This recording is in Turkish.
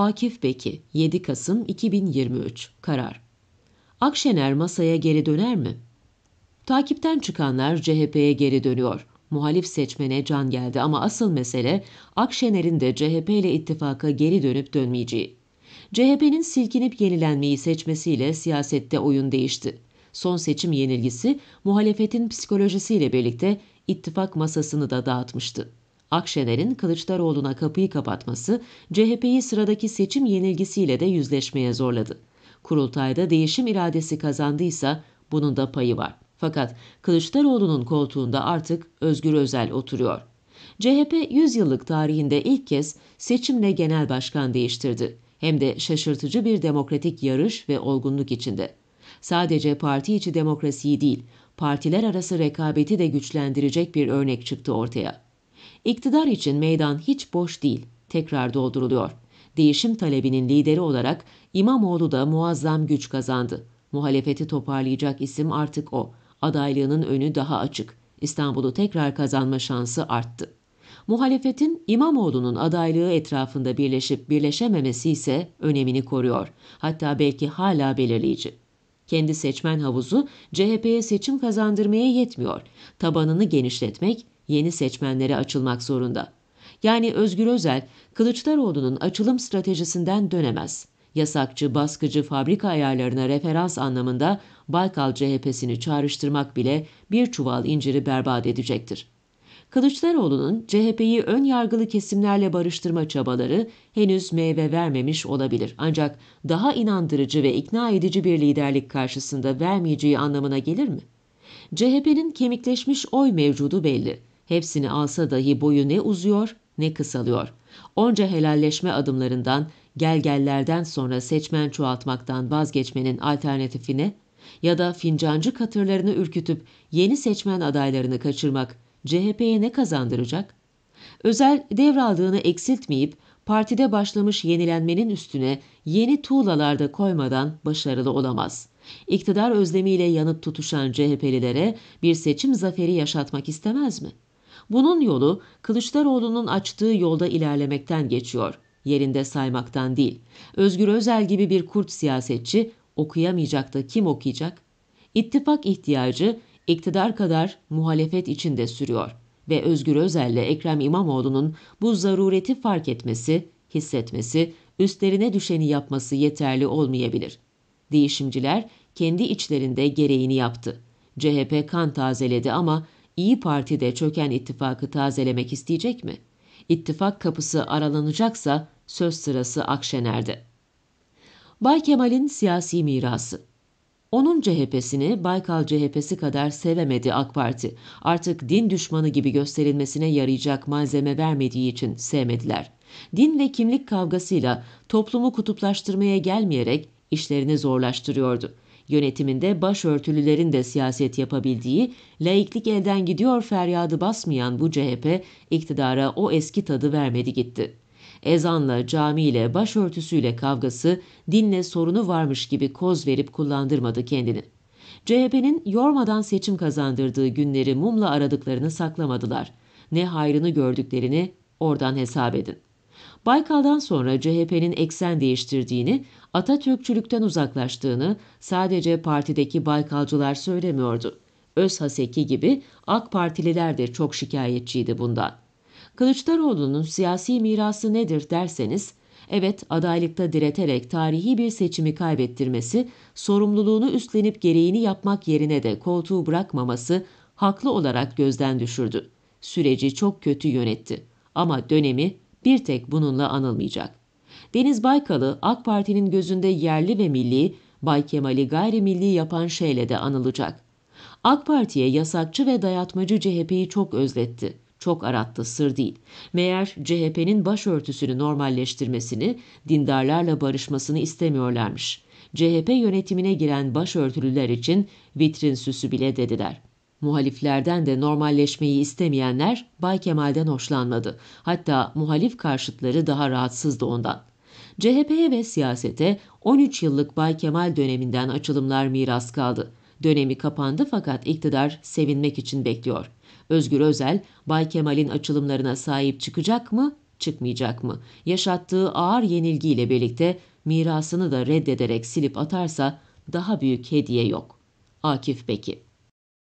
Akif Beki 7 Kasım 2023 Karar Akşener masaya geri döner mi? Takipten çıkanlar CHP'ye geri dönüyor. Muhalif seçmene can geldi ama asıl mesele Akşener'in de CHP ile ittifaka geri dönüp dönmeyeceği. CHP'nin silkinip yenilenmeyi seçmesiyle siyasette oyun değişti. Son seçim yenilgisi muhalefetin psikolojisiyle birlikte ittifak masasını da dağıtmıştı. Akşener'in Kılıçdaroğlu'na kapıyı kapatması CHP'yi sıradaki seçim yenilgisiyle de yüzleşmeye zorladı. Kurultayda değişim iradesi kazandıysa bunun da payı var. Fakat Kılıçdaroğlu'nun koltuğunda artık Özgür Özel oturuyor. CHP 100 yıllık tarihinde ilk kez seçimle genel başkan değiştirdi. Hem de şaşırtıcı bir demokratik yarış ve olgunluk içinde. Sadece parti içi demokrasiyi değil, partiler arası rekabeti de güçlendirecek bir örnek çıktı ortaya. İktidar için meydan hiç boş değil, tekrar dolduruluyor. Değişim talebinin lideri olarak İmamoğlu da muazzam güç kazandı. Muhalefeti toparlayacak isim artık o. Adaylığının önü daha açık. İstanbul'u tekrar kazanma şansı arttı. Muhalefetin İmamoğlu'nun adaylığı etrafında birleşip birleşememesi ise önemini koruyor. Hatta belki hala belirleyici. Kendi seçmen havuzu CHP'ye seçim kazandırmaya yetmiyor. Tabanını genişletmek, yeni seçmenlere açılmak zorunda. Yani Özgür Özel, Kılıçdaroğlu'nun açılım stratejisinden dönemez. Yasakçı, baskıcı fabrika ayarlarına referans anlamında Baykal CHP'sini çağrıştırmak bile bir çuval inciri berbat edecektir. Kılıçdaroğlu'nun CHP'yi ön yargılı kesimlerle barıştırma çabaları henüz meyve vermemiş olabilir. Ancak daha inandırıcı ve ikna edici bir liderlik karşısında vermeyeceği anlamına gelir mi? CHP'nin kemikleşmiş oy mevcudu belli. Hepsini alsa dahi boyu ne uzuyor ne kısalıyor. Onca helalleşme adımlarından, gelgellerden sonra seçmen çoğaltmaktan vazgeçmenin alternatifine ya da fincancı katırlarını ürkütüp yeni seçmen adaylarını kaçırmak CHP'ye ne kazandıracak? Özel devraldığını eksiltmeyip partide başlamış yenilenmenin üstüne yeni tuğlalarda koymadan başarılı olamaz. İktidar özlemiyle yanıp tutuşan CHP'lilere bir seçim zaferi yaşatmak istemez mi?'' Bunun yolu Kılıçdaroğlu'nun açtığı yolda ilerlemekten geçiyor. Yerinde saymaktan değil. Özgür Özel gibi bir kurt siyasetçi okuyamayacak da kim okuyacak? İttifak ihtiyacı iktidar kadar muhalefet içinde sürüyor ve Özgür Özel ile Ekrem İmamoğlu'nun bu zarureti fark etmesi, hissetmesi, üstlerine düşeni yapması yeterli olmayabilir. Değişimciler kendi içlerinde gereğini yaptı. CHP kan tazeledi ama İyi Parti de çöken ittifakı tazelemek isteyecek mi? İttifak kapısı aralanacaksa söz sırası Akşener'de. Bay Kemal'in siyasi mirası onun CHP'sini Baykal CHP'si kadar sevemedi AK Parti. Artık din düşmanı gibi gösterilmesine yarayacak malzeme vermediği için sevmediler. Din ve kimlik kavgasıyla toplumu kutuplaştırmaya gelmeyerek işlerini zorlaştırıyordu. Yönetiminde başörtülülerin de siyaset yapabildiği, laiklik elden gidiyor feryadı basmayan bu CHP iktidara o eski tadı vermedi gitti. Ezanla, camiyle, başörtüsüyle kavgası dinle sorunu varmış gibi koz verip kullandırmadı kendini. CHP'nin yormadan seçim kazandırdığı günleri mumla aradıklarını saklamadılar. Ne hayrını gördüklerini oradan hesap edin. Baykal'dan sonra CHP'nin eksen değiştirdiğini, Atatürkçülükten uzaklaştığını sadece partideki Baykalcılar söylemiyordu. Öz Haseki gibi AK Partililer de çok şikayetçiydi bundan. Kılıçdaroğlu'nun siyasi mirası nedir derseniz, evet adaylıkta direterek tarihi bir seçimi kaybettirmesi, sorumluluğunu üstlenip gereğini yapmak yerine de koltuğu bırakmaması haklı olarak gözden düşürdü. Süreci çok kötü yönetti ama dönemi bir tek bununla anılmayacak. Deniz Baykal'ı AK Parti'nin gözünde yerli ve milli, Bay Kemal'i gayrimilli yapan şeyle de anılacak. AK Parti'ye yasakçı ve dayatmacı CHP'yi çok özletti. Çok arattı sır değil. Meğer CHP'nin başörtüsünü normalleştirmesini, dindarlarla barışmasını istemiyorlarmış. CHP yönetimine giren başörtülüler için vitrin süsü bile dediler.'' Muhaliflerden de normalleşmeyi istemeyenler Bay Kemal'den hoşlanmadı. Hatta muhalif karşıtları daha rahatsızdı ondan. CHP'ye ve siyasete 13 yıllık Bay Kemal döneminden açılımlar miras kaldı. Dönemi kapandı fakat iktidar sevinmek için bekliyor. Özgür Özel, Bay Kemal'in açılımlarına sahip çıkacak mı, çıkmayacak mı? Yaşattığı ağır yenilgiyle birlikte mirasını da reddederek silip atarsa daha büyük hediye yok. Akif Beki